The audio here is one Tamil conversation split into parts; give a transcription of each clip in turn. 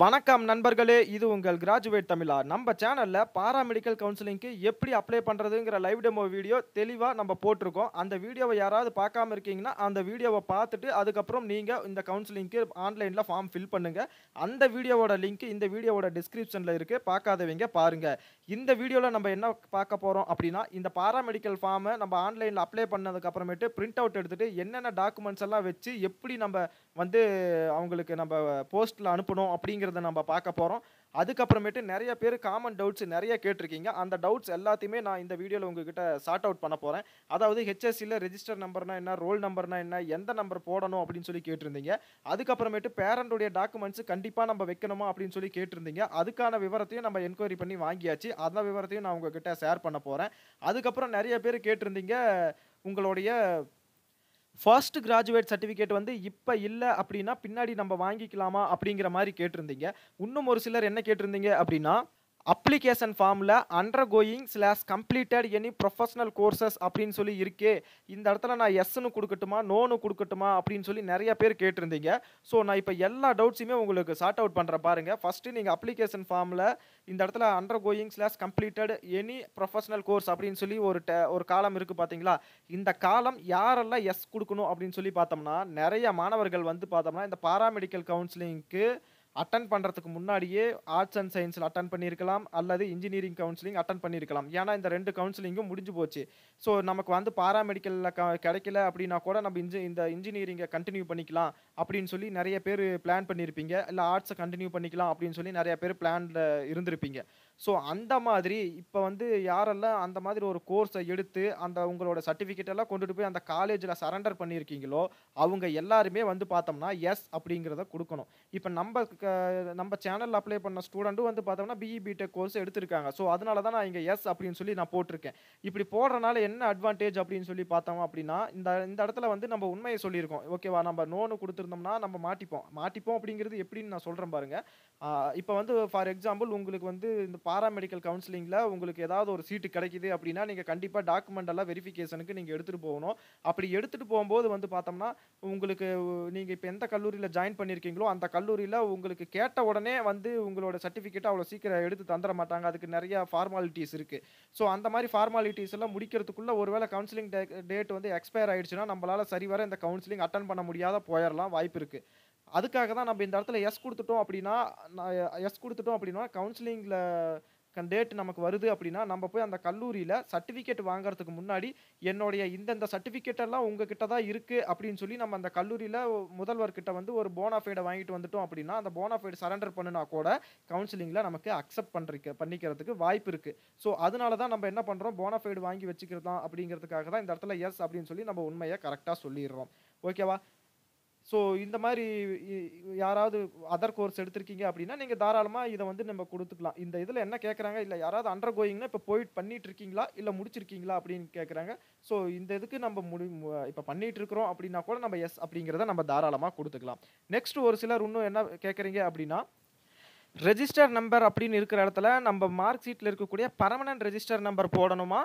வணக்கம் நண்பர்களே இது உங்கள் கிராஜுவேட் தமிழா நம்ம சேனலில் பாராமெடிக்கல் கவுன்சிலிங்க்கு எப்படி அப்ளை பண்ணுறதுங்கிற லைவ் டெமோ வீடியோ தெளிவாக நம்ம போட்டிருக்கோம் அந்த வீடியோவை யாராவது பார்க்காம இருக்கீங்கன்னா அந்த வீடியோவை பார்த்துட்டு அதுக்கப்புறம் நீங்கள் இந்த கவுன்சிலிங்க்கு ஆன்லைனில் ஃபார்ம் ஃபில் பண்ணுங்கள் அந்த வீடியோவோட லிங்க் இந்த வீடியோவோட டிஸ்கிரிப்ஷனில் இருக்குது பார்க்காதவங்க பாருங்கள் இந்த வீடியோவில் நம்ம என்ன பார்க்க போகிறோம் அப்படின்னா இந்த பாராமெடிக்கல் ஃபார்மை நம்ம ஆன்லைனில் அப்ளை பண்ணதுக்கப்புறமேட்டு பிரிண்ட் அவுட் எடுத்துகிட்டு என்னென்ன டாக்குமெண்ட்ஸ் எல்லாம் வச்சு எப்படி நம்ம வந்து அவங்களுக்கு நம்ம போஸ்ட்டில் அனுப்பணும் அப்படிங்கிறத நம்ம பார்க்க போகிறோம் அதுக்கப்புறமேட்டு நிறைய பேர் காமன் டவுட்ஸ் நிறைய கேட்டிருக்கீங்க அந்த டவுட்ஸ் எல்லாத்தையுமே நான் இந்த வீடியோவில் உங்ககிட்ட சார்ட் அவுட் பண்ண போகிறேன் அதாவது ஹெச்எஸ்சியில் ரெஜிஸ்டர் நம்பர்னா என்ன ரோல் நம்பர்னா என்ன எந்த நம்பர் போடணும் அப்படின்னு சொல்லி கேட்டிருந்தீங்க அதுக்கப்புறமேட்டு பேரண்ட்டுடைய டாக்குமெண்ட்ஸ் கண்டிப்பாக நம்ம வைக்கணுமா அப்படின்னு சொல்லி கேட்டிருந்தீங்க அதுக்கான விவரத்தையும் நம்ம என்கொயரி பண்ணி வாங்கியாச்சு அந்த விவரத்தையும் நான் உங்ககிட்ட ஷேர் பண்ண போகிறேன் அதுக்கப்புறம் நிறைய பேர் கேட்டிருந்தீங்க உங்களுடைய ஃபர்ஸ்ட் கிராஜுவேட் சர்டிஃபிகேட் வந்து இப்போ இல்லை அப்படின்னா பின்னாடி நம்ம வாங்கிக்கலாமா அப்படிங்கிற மாதிரி கேட்டிருந்தீங்க இன்னும் ஒரு சிலர் என்ன கேட்டிருந்தீங்க அப்படின்னா அப்ளிகேஷன் ஃபார்மில் undergoing slash completed any professional courses அப்படின்னு சொல்லி இருக்கே இந்த இடத்துல நான் எஸ்ன்னு கொடுக்கட்டுமா நோன்னு கொடுக்கட்டுமா அப்படின்னு சொல்லி நிறைய பேர் கேட்டிருந்தீங்க ஸோ நான் இப்போ எல்லா டவுட்ஸுமே உங்களுக்கு சார்ட் அவுட் பண்ணுற பாருங்கள் ஃபஸ்ட்டு நீங்கள் அப்ளிகேஷன் ஃபார்மில் இந்த இடத்துல undergoing slash completed any professional course அப்படின்னு சொல்லி ஒரு ட ஒரு காலம் இருக்குது பார்த்தீங்களா இந்த காலம் யாரெல்லாம் எஸ் கொடுக்கணும் அப்படின்னு சொல்லி பார்த்தோம்னா நிறைய மாணவர்கள் வந்து பார்த்தோம்னா இந்த பாராமெடிக்கல் கவுன்சிலிங்க்கு அட்டன் பண்ணுறதுக்கு முன்னாடியே ஆர்ட்ஸ் அண்ட் சயின்ஸில் அட்டன் பண்ணியிருக்கலாம் அல்லது இன்ஜினியரிங் கவுன்சிலிங் அட்டன் பண்ணியிருக்கலாம் ஏன்னா இந்த ரெண்டு கவுன்சிலிங்கும் முடிஞ்சு போச்சு ஸோ நமக்கு வந்து பாராமெடிக்கலில் க கிடைக்கல அப்படின்னா கூட நம்ம இன்ஜி இந்த இன்ஜினியரிங்கை கண்டினியூ பண்ணிக்கலாம் அப்படின்னு சொல்லி நிறைய பேர் பிளான் பண்ணியிருப்பீங்க இல்லை ஆர்ட்ஸை கண்டினியூ பண்ணிக்கலாம் அப்படின்னு சொல்லி நிறைய பேர் பிளானில் இருந்திருப்பீங்க ஸோ அந்த மாதிரி இப்போ வந்து யாரெல்லாம் அந்த மாதிரி ஒரு கோர்ஸை எடுத்து அந்த உங்களோட சர்டிஃபிகேட் எல்லாம் கொண்டுட்டு போய் அந்த காலேஜில் சரண்டர் பண்ணியிருக்கீங்களோ அவங்க எல்லாருமே வந்து பார்த்தோம்னா எஸ் அப்படிங்கிறத கொடுக்கணும் இப்போ நம்ம நம்ம சேனலில் அப்ளை பண்ண ஸ்டூடெண்ட்டும் வந்து பார்த்தோம்னா பிஇ பிடெக் கோர்ஸ் எடுத்திருக்காங்க ஸோ அதனால தான் நான் இங்கே எஸ் அப்படின்னு சொல்லி நான் போட்டிருக்கேன் இப்படி போடுறனால என்ன அட்வான்டேஜ் அப்படின்னு சொல்லி பார்த்தோம் அப்படின்னா இந்த இந்த இடத்துல வந்து நம்ம உண்மையை சொல்லியிருக்கோம் ஓகேவா நம்ம நோனு கொடுத்துருந்தோம்னா நம்ம மாட்டிப்போம் மாட்டிப்போம் அப்படிங்கிறது எப்படின்னு நான் சொல்கிறேன் பாருங்கள் இப்போ வந்து ஃபார் எக்ஸாம்பிள் உங்களுக்கு வந்து இந்த பாராமெடிக்கல் கவுன்சிலிங்கில் உங்களுக்கு ஏதாவது ஒரு சீட்டு கிடைக்குது அப்படின்னா நீங்கள் கண்டிப்பாக டாக்குமெண்ட் எல்லாம் வெரிஃபிகேஷனுக்கு நீங்கள் எடுத்துகிட்டு போகணும் அப்படி எடுத்துகிட்டு போகும்போது வந்து பார்த்தோம்னா உங்களுக்கு நீங்கள் இப்போ எந்த கல்லூரியில் ஜாயின் பண்ணியிருக்கீங்களோ அந்த கல்லூரியில் உங்களுக்கு கேட்ட உடனே வந்து உங்களோட சர்டிஃபிகேட்டை அவ்வளோ சீக்கிரம் எடுத்து தந்துட மாட்டாங்க அதுக்கு நிறையா ஃபார்மாலிட்டிஸ் இருக்குது ஸோ அந்த மாதிரி ஃபார்மாலிட்டிஸ் எல்லாம் முடிக்கிறதுக்குள்ளே ஒருவேளை கவுன்சிலிங் டேட் வந்து எக்ஸ்பயர் ஆயிடுச்சுன்னா நம்மளால் சரிவர இந்த கவுன்சிலிங் அட்டன் பண்ண முடியாத போயிடலாம் வாய்ப்பு இருக்குது அதுக்காக தான் நம்ம இந்த இடத்துல எஸ் கொடுத்துட்டோம் அப்படின்னா எஸ் கொடுத்துட்டோம் அப்படின்னா கவுன்சிலிங்கில் டேட் நமக்கு வருது அப்படின்னா நம்ம போய் அந்த கல்லூரியில் சர்டிஃபிகேட் வாங்குறதுக்கு முன்னாடி என்னுடைய இந்தந்த சர்டிஃபிகேட்டெல்லாம் உங்ககிட்ட தான் இருக்குது அப்படின்னு சொல்லி நம்ம அந்த கல்லூரியில் முதல்வர்கிட்ட வந்து ஒரு போனாஃபைடை வாங்கிட்டு வந்துட்டோம் அப்படின்னா அந்த போனாஃபைடு சரண்டர் பண்ணினா கூட கவுன்சிலிங்கில் நமக்கு அக்செப்ட் பண்ணுறக்கு பண்ணிக்கிறதுக்கு வாய்ப்பு இருக்குது ஸோ அதனால தான் நம்ம என்ன பண்ணுறோம் போனாஃபைடு வாங்கி வச்சுக்கிறதா அப்படிங்கிறதுக்காக தான் இந்த இடத்துல எஸ் அப்படின்னு சொல்லி நம்ம உண்மையை கரெக்டாக சொல்லிடுறோம் ஓகேவா ஸோ இந்த மாதிரி யாராவது அதர் கோர்ஸ் எடுத்திருக்கீங்க அப்படின்னா நீங்கள் தாராளமாக இதை வந்து நம்ம கொடுத்துக்கலாம் இந்த இதில் என்ன கேட்குறாங்க இல்லை யாராவது அண்டர் கோயிங்னா இப்போ போயிட்டு பண்ணிட்டு இருக்கீங்களா இல்லை முடிச்சிருக்கீங்களா அப்படின்னு கேட்குறாங்க ஸோ இந்த இதுக்கு நம்ம முடி இப்போ பண்ணிட்டு இருக்கிறோம் அப்படின்னா கூட நம்ம எஸ் அப்படிங்கிறத நம்ம தாராளமாக கொடுத்துக்கலாம் நெக்ஸ்ட் ஒரு சிலர் இன்னும் என்ன கேட்குறீங்க அப்படின்னா ரெஜிஸ்டர் நம்பர் அப்படின்னு இருக்கிற இடத்துல நம்ம மார்க் ஷீட்டில் இருக்கக்கூடிய பர்மனன்ட் ரெஜிஸ்டர் நம்பர் போடணுமா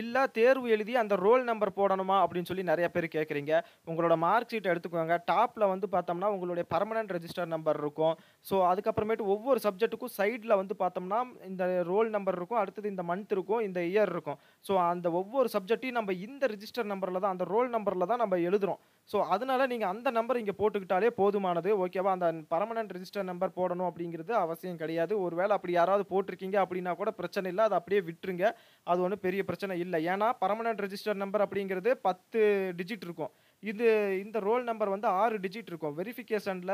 இல்லை தேர்வு எழுதி அந்த ரோல் நம்பர் போடணுமா அப்படின்னு சொல்லி நிறைய பேர் கேட்குறீங்க உங்களோட மார்க் ஷீட் எடுத்துக்கோங்க டாப்பில் வந்து பார்த்தோம்னா உங்களுடைய பர்மனன்ட் ரெஜிஸ்டர் நம்பர் இருக்கும் ஸோ அதுக்கப்புறமேட்டு ஒவ்வொரு சப்ஜெக்ட்டுக்கும் சைடில் வந்து பார்த்தோம்னா இந்த ரோல் நம்பர் இருக்கும் அடுத்தது இந்த மந்த் இருக்கும் இந்த இயர் இருக்கும் ஸோ அந்த ஒவ்வொரு சப்ஜெக்ட்டையும் நம்ம இந்த ரிஜிஸ்டர் நம்பரில் தான் அந்த ரோல் நம்பரில் தான் நம்ம எழுதுகிறோம் ஸோ அதனால் நீங்கள் அந்த நம்பர் இங்கே போட்டுக்கிட்டாலே போதுமானது ஓகேவா அந்த பர்மனன்ட் ரிஜிஸ்டர் நம்பர் போடணும் அப்படிங்கிறது அவசியம் கிடையாது ஒருவேளை அப்படி யாராவது போட்டிருக்கீங்க அப்படின்னா கூட பிரச்சனை இல்லை அதை அப்படியே விட்டுருங்க அது ஒன்றும் பெரிய பிரச்சனை இல்லை ஏன்னா பர்மனன்ட் ரிஜிஸ்டர் நம்பர் அப்படிங்கிறது பத்து டிஜிட் இருக்கும் இது இந்த ரோல் நம்பர் வந்து ஆறு டிஜிட் இருக்கும் வெரிஃபிகேஷனில்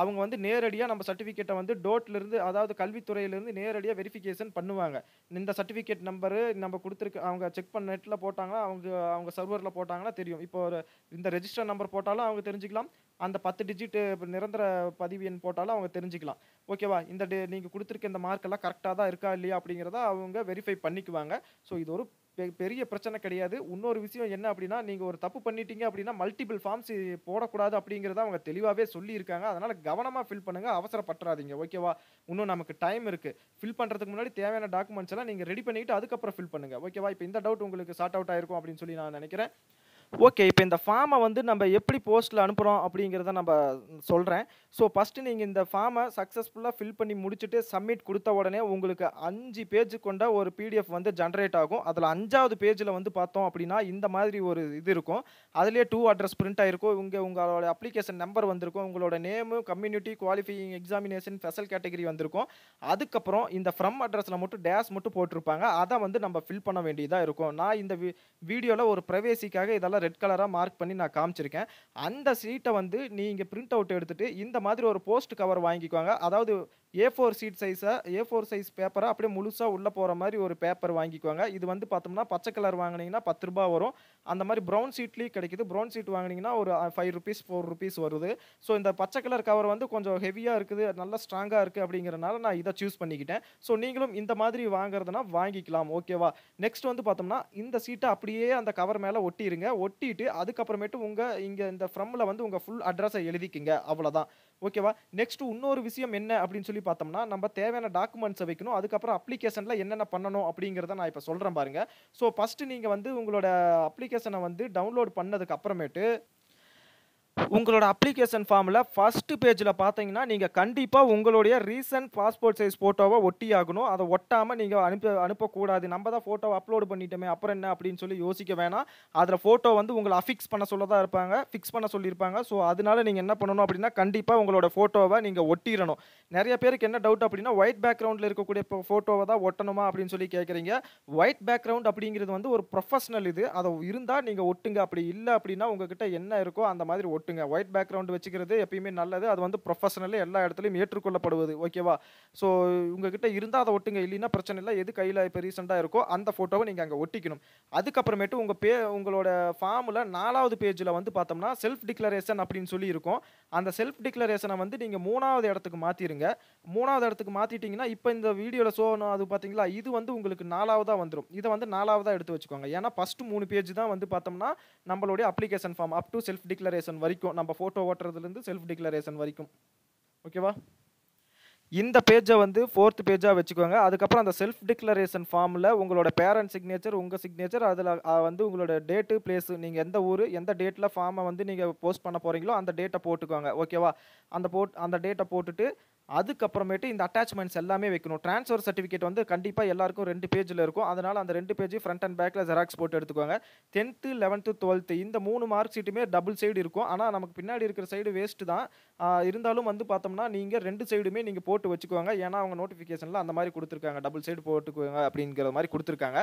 அவங்க வந்து நேரடியாக நம்ம சர்டிஃபிகேட்டை வந்து டோட்லேருந்து அதாவது கல்வித்துறையிலேருந்து நேரடியாக வெரிஃபிகேஷன் பண்ணுவாங்க இந்த சர்டிஃபிகேட் நம்பரு நம்ம கொடுத்துருக்கு அவங்க செக் பண்ண நெட்டில் போட்டாங்கன்னா அவங்க அவங்க சர்வரில் போட்டாங்கன்னா தெரியும் இப்போ ஒரு இந்த ரெஜிஸ்டர் நம்பர் போட்டாலும் அவங்க தெரிஞ்சுக்கலாம் அந்த பத்து டிஜிட்டு நிரந்தர பதிவு எண் போட்டாலும் அவங்க தெரிஞ்சுக்கலாம் ஓகேவா இந்த டே நீங்கள் கொடுத்துருக்க இந்த மார்க்கெல்லாம் கரெக்டாக தான் இருக்கா இல்லையா அப்படிங்கிறத அவங்க வெரிஃபை பண்ணிக்குவாங்க ஸோ இது ஒரு பெரிய பிரச்சனை கிடையாது இன்னொரு விஷயம் என்ன அப்படின்னா நீங்கள் ஒரு தப்பு பண்ணிட்டீங்க அப்படின்னா மல்டிபிள் ஃபார்ம்ஸ் போடக்கூடாது அப்படிங்கிறத அவங்க தெளிவாகவே சொல்லியிருக்காங்க அதனால் கவனமாக ஃபில் பண்ணுங்கள் அவசரப்பட்டுறாதீங்க ஓகேவா இன்னும் நமக்கு டைம் இருக்குது ஃபில் பண்ணுறதுக்கு முன்னாடி தேவையான டாக்குமெண்ட்ஸ் எல்லாம் நீங்கள் ரெடி பண்ணிவிட்டு அதுக்கப்புறம் ஃபில் பண்ணுங்கள் ஓகேவா இப்போ இந்த டவுட் உங்களுக்கு சார்ட் அவுட் ஆயிருக்கும் அப்படின்னு சொல்லி நான் நினைக்கிறேன் ஓகே இப்போ இந்த ஃபார்மை வந்து நம்ம எப்படி போஸ்ட்டில் அனுப்புகிறோம் அப்படிங்கிறத நம்ம சொல்கிறேன் ஸோ ஃபஸ்ட்டு நீங்கள் இந்த ஃபார்மை சக்ஸஸ்ஃபுல்லாக ஃபில் பண்ணி முடிச்சுட்டு சப்மிட் கொடுத்த உடனே உங்களுக்கு அஞ்சு பேஜ் கொண்ட ஒரு பிடிஎஃப் வந்து ஜென்ரேட் ஆகும் அதில் அஞ்சாவது பேஜில் வந்து பார்த்தோம் அப்படின்னா இந்த மாதிரி ஒரு இது இருக்கும் அதிலே டூ அட்ரஸ் பிரிண்ட் ஆகிருக்கும் இங்கே உங்களோட அப்ளிகேஷன் நம்பர் வந்திருக்கும் உங்களோட name community qualifying examination special category வந்திருக்கும் அதுக்கப்புறம் இந்த ஃப்ரம் அட்ரஸில் மட்டும் டேஷ் மட்டும் போட்டிருப்பாங்க அதை வந்து நம்ம ஃபில் பண்ண வேண்டியதாக இருக்கும் நான் இந்த வீடியோவில் ஒரு ப்ரைவேசிக்காக இதெல்லாம் கலரில் ரெட் கலராக மார்க் பண்ணி நான் காமிச்சிருக்கேன் அந்த சீட்டை வந்து நீங்கள் பிரிண்ட் அவுட் எடுத்துகிட்டு இந்த மாதிரி ஒரு போஸ்ட் கவர் வாங்கிக்குவாங்க அதாவது ஏ ஃபோர் சீட் சைஸை ஏ ஃபோர் சைஸ் பேப்பரை அப்படியே முழுசாக உள்ளே போகிற மாதிரி ஒரு பேப்பர் வாங்கிக்குவாங்க இது வந்து பார்த்தோம்னா பச்சை கலர் வாங்கினீங்கன்னா பத்து ரூபா வரும் அந்த மாதிரி ப்ரௌன் சீட்லேயும் கிடைக்குது ப்ரௌன் சீட் வாங்கினீங்கன்னா ஒரு ஃபைவ் ருபீஸ் ஃபோர் ருபீஸ் வருது ஸோ இந்த பச்சை கலர் கவர் வந்து கொஞ்சம் ஹெவியாக இருக்குது நல்லா ஸ்ட்ராங்காக இருக்குது அப்படிங்கிறனால நான் இதை சூஸ் பண்ணிக்கிட்டேன் ஸோ நீங்களும் இந்த மாதிரி வாங்குறதுனா வாங்கிக்கலாம் ஓகேவா நெக்ஸ்ட் வந்து பார்த்தோம்னா இந்த சீட்டை அப்படியே அந்த கவர் மேலே ஒட்டிடுங்க ஒட்டிட்டு அதுக்கப்புறமேட்டு உங்கள் இங்கே இந்த ஃப்ரம்மில் வந்து உங்கள் ஃபுல் அட்ரஸை எழுதிக்குங்க அவ்வளோதான் ஓகேவா நெக்ஸ்ட் இன்னொரு விஷயம் என்ன அப்படின்னு சொல்லி பார்த்தோம்னா நம்ம தேவையான டாக்குமெண்ட்ஸை வைக்கணும் அதுக்கப்புறம் அப்ளிகேஷனில் என்னென்ன பண்ணணும் அப்படிங்கிறத நான் இப்போ சொல்கிறேன் பாருங்கள் ஸோ ஃபஸ்ட்டு நீங்கள் வந்து உங்களோட அப்ளிகேஷனை வந்து டவுன்லோட் பண்ணதுக்கு அப்புறமேட்டு உங்களோட அப்ளிகேஷன் ஃபார்மில் ஃபஸ்ட்டு பேஜில் பார்த்தீங்கன்னா நீங்கள் கண்டிப்பாக உங்களுடைய ரீசன்ட் பாஸ்போர்ட் சைஸ் ஃபோட்டோவை ஒட்டி ஆகணும் அதை ஒட்டாமல் நீங்கள் அனுப்ப அனுப்பக்கூடாது நம்ம தான் ஃபோட்டோவை அப்லோடு பண்ணிட்டோமே அப்புறம் என்ன அப்படின்னு சொல்லி யோசிக்க வேணாம் அதில் ஃபோட்டோ வந்து உங்களை அஃபிக்ஸ் பண்ண சொல்ல தான் இருப்பாங்க ஃபிக்ஸ் பண்ண சொல்லியிருப்பாங்க ஸோ அதனால நீங்கள் என்ன பண்ணணும் அப்படின்னா கண்டிப்பாக உங்களோட ஃபோட்டோவை நீங்கள் ஒட்டிடணும் நிறைய பேருக்கு என்ன டவுட் அப்படின்னா ஒயிட் பேக்ரவுண்டில் இருக்கக்கூடிய ஃபோட்டோவை தான் ஒட்டணுமா அப்படின்னு சொல்லி கேட்குறீங்க ஒயிட் பேக்ரவுண்ட் அப்படிங்கிறது வந்து ஒரு ப்ரொஃபஷனல் இது அதை இருந்தால் நீங்கள் ஒட்டுங்க அப்படி இல்லை அப்படின்னா உங்ககிட்ட என்ன இருக்கோ அந்த மாதிரி ஒட்டு போட்டுங்க ஒயிட் பேக்ரவுண்ட் வச்சுக்கிறது எப்பயுமே நல்லது அது வந்து ப்ரொஃபஷனலி எல்லா இடத்துலையும் ஏற்றுக்கொள்ளப்படுவது ஓகேவா ஸோ உங்ககிட்ட இருந்தால் அதை ஒட்டுங்க இல்லைன்னா பிரச்சனை இல்லை எது கையில் இப்போ ரீசெண்டாக இருக்கோ அந்த ஃபோட்டோவை நீங்கள் அங்கே ஒட்டிக்கணும் அதுக்கப்புறமேட்டு உங்கள் பே உங்களோட ஃபார்மில் நாலாவது பேஜில் வந்து பார்த்தோம்னா செல்ஃப் டிக்ளரேஷன் அப்படின்னு சொல்லி இருக்கும் அந்த செல்ஃப் டிக்ளரேஷனை வந்து நீங்கள் மூணாவது இடத்துக்கு மாற்றிடுங்க மூணாவது இடத்துக்கு மாற்றிட்டிங்கன்னா இப்போ இந்த வீடியோவில் சோணும் அது பார்த்தீங்களா இது வந்து உங்களுக்கு நாலாவதாக வந்துடும் இதை வந்து நாலாவதாக எடுத்து வச்சுக்கோங்க ஏன்னா ஃபஸ்ட்டு மூணு பேஜ் தான் வந்து பார்த்தோம்னா நம்மளுடைய application form up to self declaration வரைக்கும் வரைக்கும் நம்ம ஃபோட்டோ ஓட்டுறதுலேருந்து செல்ஃப் டிக்ளரேஷன் வரைக்கும் ஓகேவா இந்த பேஜை வந்து ஃபோர்த் பேஜாக வச்சுக்கோங்க அதுக்கப்புறம் அந்த செல்ஃப் டிக்ளரேஷன் ஃபார்மில் உங்களோட பேரண்ட் சிக்னேச்சர் உங்கள் சிக்னேச்சர் அதில் வந்து உங்களோட டேட்டு பிளேஸு நீங்கள் எந்த ஊர் எந்த டேட்டில் ஃபார்மை வந்து நீங்கள் போஸ்ட் பண்ண போகிறீங்களோ அந்த டேட்டை போட்டுக்கோங்க ஓகேவா அந்த போட் அந்த டேட்டை போட்டுட்டு அதுக்கப்புறமேட்டு இந்த அட்டாச்மெண்ட்ஸ் எல்லாமே வைக்கணும் ட்ரான்ஸ்ஃபர் சர்டிஃபிகேட் வந்து கண்டிப்பாக எல்லாருக்கும் ரெண்டு பேஜில் இருக்கும் அதனால் அந்த ரெண்டு பேஜ் ஃப்ரண்ட் அண்ட் பேக்கில் ஜெராக்ஸ் போட்டு எடுத்துக்கோங்க டென்த்து லெவன்த்து டுவெல்த்து இந்த மூணு மார்க் ஷீட்டுமே டபுள் சைடு இருக்கும் ஆனால் நமக்கு பின்னாடி இருக்கிற சைடு வேஸ்ட்டு தான் இருந்தாலும் வந்து பார்த்தோம்னா நீங்கள் ரெண்டு சைடுமே நீங்கள் போட்டு வச்சுக்கோங்க ஏன்னா அவங்க நோட்டிஃபிகேஷனில் அந்த மாதிரி கொடுத்துருக்காங்க டபுள் சைடு போட்டுக்கோங்க அப்படிங்கிற மாதிரி கொடுத்துருக்காங்க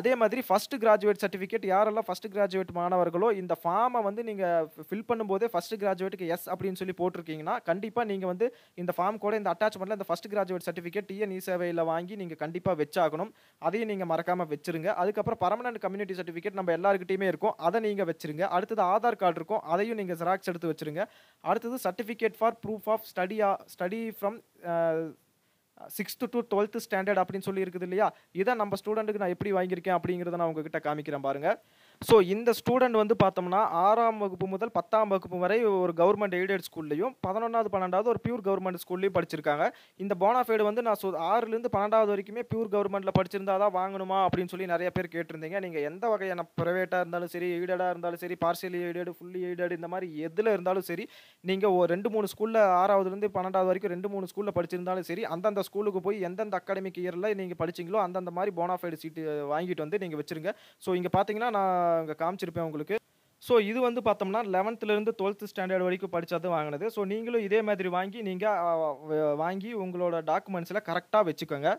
அதே மாதிரி ஃபஸ்ட் கிராஜுவேட் சர்டிஃபிகேட் யாரெல்லாம் ஃபஸ்ட் கிராஜுவேட் மாணவர்களோ இந்த ஃபார்மை வந்து நீங்கள் ஃபில் பண்ணும்போதே ஃபஸ்ட் கிராஜுவேட்டுக்கு எஸ் அப்படின்னு சொல்லி போட்டிருக்கீங்கன்னா கண்டிப்பாக நீங்கள் வந்து இந்த ஃபார்ம் கூட இந்த அட்டாச்மெண்ட்டில் இந்த ஃபஸ்ட் கிராஜுவேட் சர்டிஃபிகேட் டிஎன்இ சேவையில் வாங்கி நீங்கள் கண்டிப்பாக வச்சாகணும் அதையும் நீங்கள் மறக்காமல் வச்சிருங்க அதுக்கப்புறம் பர்மனன்ட் கம்யூனிட்டி சர்டிஃபிகேட் நம்ம எல்லாருக்கிட்டையுமே இருக்கும் அதை நீங்கள் வச்சிருங்க அடுத்தது ஆதார் கார்டு இருக்கும் அதையும் நீங்கள் ஜெராக்ஸ் எடுத்து வச்சிருங்க அடுத்தது certificate for proof of study study from sixth to twelfth standard அப்படின்னு சொல்லி இருக்குது இல்லையா இதை நம்ம ஸ்டூடெண்ட்டுக்கு நான் எப்படி வாங்கியிருக்கேன் அப்படிங்கிறத நான் உங்ககிட்ட காமிக்கிறேன் பாருங்கள் ஸோ இந்த ஸ்டூடெண்ட் வந்து பார்த்தோம்னா ஆறாம் வகுப்பு முதல் பத்தாம் வகுப்பு வரை ஒரு கவர்மெண்ட் எய்டட் ஸ்கூல்லையும் பதினொன்றாவது பன்னெண்டாவது ஒரு பியூர் கவர்மெண்ட் ஸ்கூல்லையும் படிச்சிருக்காங்க இந்த போனாஃபைடு வந்து நான் சொ ஆறுலேருந்து பன்னெண்டாவது வரைக்குமே பியூர் கவர்மெண்ட்டில் படிச்சிருந்தா தான் வாங்கணுமா அப்படின்னு சொல்லி நிறைய பேர் கேட்டிருந்தீங்க நீங்கள் எந்த வகையான ப்ரைவேட்டாக இருந்தாலும் சரி எய்டடாக இருந்தாலும் சரி பார்சியலி எய்டடு ஃபுல்லி எய்டடு இந்த மாதிரி எதில் இருந்தாலும் சரி நீங்கள் ஒரு ரெண்டு மூணு ஸ்கூலில் ஆறாவதுலேருந்து பன்னெண்டாவது வரைக்கும் ரெண்டு மூணு ஸ்கூலில் படிச்சிருந்தாலும் சரி அந்தந்த ஸ்கூலுக்கு போய் எந்தெந்த அகாடமிக் இயரில் நீங்கள் படிச்சிங்களோ அந்தந்த மாதிரி போனாஃபைடு சீட்டு வாங்கிட்டு வந்து நீங்கள் வச்சுருங்க ஸோ இங்கே பார்த்தீங்கன்னா நான் இங்கே காமிச்சிருப்பேன் உங்களுக்கு ஸோ இது வந்து பார்த்தோம்னா லெவன்த்துலேருந்து டுவெல்த்து ஸ்டாண்டர்ட் வரைக்கும் படித்தது வாங்கினது ஸோ நீங்களும் இதே மாதிரி வாங்கி நீங்கள் வாங்கி உங்களோட டாக்குமெண்ட்ஸில் கரெக்டாக வச்சுக்கோங்க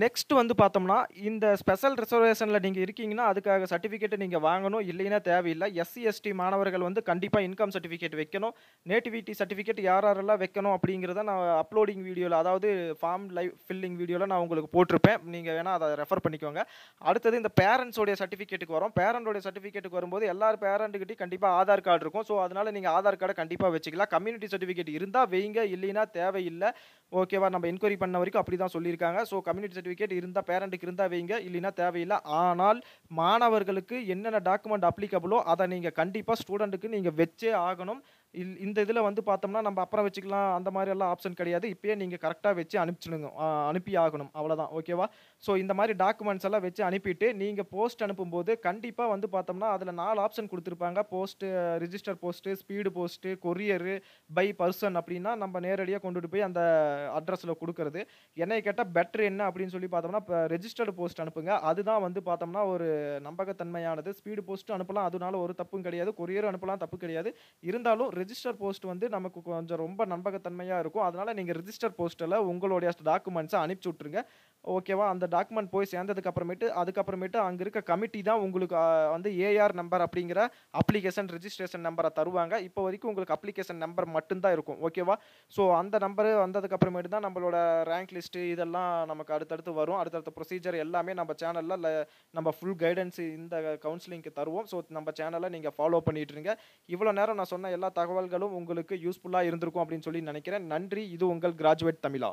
நெக்ஸ்ட் வந்து பார்த்தோம்னா இந்த ஸ்பெஷல் ரிசர்வேஷனில் நீங்கள் இருக்கீங்கன்னா அதுக்காக சர்டிஃபிகேட் நீங்கள் வாங்கணும் இல்லைன்னா தேவையில்லை எஸ்சி எஸ்டி மாணவர்கள் வந்து கண்டிப்பாக இன்கம் சர்டிஃபிகேட் வைக்கணும் நேட்டிவிட்டி சர்டிஃபிகேட் யார் யாரெல்லாம் வைக்கணும் அப்படிங்கிறத நான் அப்லோடிங் வீடியோவில் அதாவது ஃபார்ம் லைவ் ஃபில்லிங் வீடியோவில் நான் உங்களுக்கு போட்டிருப்பேன் நீங்கள் வேணால் அதை ரெஃபர் பண்ணிக்கோங்க அடுத்தது இந்த பேரண்ட்ஸோடைய சர்டிஃபிகேட்டுக்கு வரும் பேரண்டோடைய சர்டிஃபிகேட்டுக்கு வரும்போது எல்லா பேரண்ட்டுக்கிட்டையும் கண்டிப்பாக ஆதார் கார்டு இருக்கும் ஸோ அதனால் நீங்கள் ஆதார் கார்டை கண்டிப்பாக வச்சுக்கலாம் கம்யூனிட்டி சர்டிஃபிகேட் இருந்தால் வைங்க இல்லைன்னா தேவையில்லை ஓகேவா நம்ம என்கொயரி பண்ண வரைக்கும் அப்படி தான் சொல்லியிருக்காங்க ஸோ கம்யூனிட்டி சர்டிஃபிகேட் இருந்தால் பேரண்ட்டுக்கு இருந்தால் வைங்க இல்லைன்னா தேவையில்லை ஆனால் மாணவர்களுக்கு என்னென்ன டாக்குமெண்ட் அப்ளிகபிளோ அதை நீங்கள் கண்டிப்பாக ஸ்டூடெண்ட்டுக்கு நீங்கள் வச்சே ஆகணும் இல் இந்த இதில் வந்து பார்த்தோம்னா நம்ம அப்புறம் வச்சுக்கலாம் அந்த மாதிரி எல்லாம் ஆப்ஷன் கிடையாது இப்போயே நீங்கள் கரெக்டாக வச்சு அனுப்பிச்சிடுங்க அனுப்பி ஆகணும் அவ்வளோதான் ஓகேவா ஸோ இந்த மாதிரி டாக்குமெண்ட்ஸ் எல்லாம் வச்சு அனுப்பிட்டு நீங்கள் போஸ்ட் அனுப்பும்போது கண்டிப்பாக வந்து பார்த்தோம்னா அதில் நாலு ஆப்ஷன் கொடுத்துருப்பாங்க post register post speed post courier by person அப்படின்னா நம்ம நேரடியாக கொண்டுட்டு போய் அந்த அட்ரஸில் கொடுக்குறது என்னை கேட்டால் பெட்ரு என்ன அப்படின்னு சொல்லி பார்த்தோம்னா இப்போ ரெஜிஸ்டர்டு போஸ்ட் அனுப்புங்க அதுதான் வந்து பார்த்தோம்னா ஒரு நம்பகத்தன்மையானது ஸ்பீடு போஸ்ட்டு அனுப்பலாம் அதனால ஒரு தப்பும் கிடையாது கொரியரும் அனுப்பலாம் தப்பு கிடையாது இருந்தாலும் ரிஜிஸ்டர் போஸ்ட் வந்து நமக்கு கொஞ்சம் ரொம்ப நம்பகத்தன்மையாக இருக்கும் அதனால் நீங்கள் ரிஜிஸ்டர் போஸ்ட்டில் உங்களுடைய டாக்குமெண்ட்ஸை அனுப்பிச்சி விட்ருங்க ஓகேவா அந்த டாக்குமெண்ட் போய் சேர்ந்ததுக்கு அப்புறமேட்டு அதுக்கப்புறமேட்டு அங்கே இருக்க கமிட்டி தான் உங்களுக்கு வந்து ஏஆர் நம்பர் அப்படிங்கிற அப்ளிகேஷன் ரிஜிஸ்ட்ரேஷன் நம்பரை தருவாங்க இப்போ வரைக்கும் உங்களுக்கு அப்ளிகேஷன் நம்பர் மட்டும்தான் இருக்கும் ஓகேவா ஸோ அந்த நம்பர் வந்ததுக்கப்புறமேட்டு தான் நம்மளோட ரேங்க் லிஸ்ட்டு இதெல்லாம் நமக்கு அடுத்தடுத்து வரும் அடுத்தடுத்த ப்ரொசீஜர் எல்லாமே நம்ம சேனலில் நம்ம ஃபுல் கைடன்ஸ் இந்த கவுன்சிலிங்க்கு தருவோம் ஸோ நம்ம சேனலை நீங்கள் ஃபாலோ பண்ணிட்டு இருங்க இவ்வளோ நேரம் நான் சொன்ன எல்லா தகவல்களும் உங்களுக்கு யூஸ்ஃபுல்லாக இருந்திருக்கும் அப்படின்னு சொல்லி நினைக்கிறேன் நன்றி இது உங்கள் கிராஜுவேட் தமிழா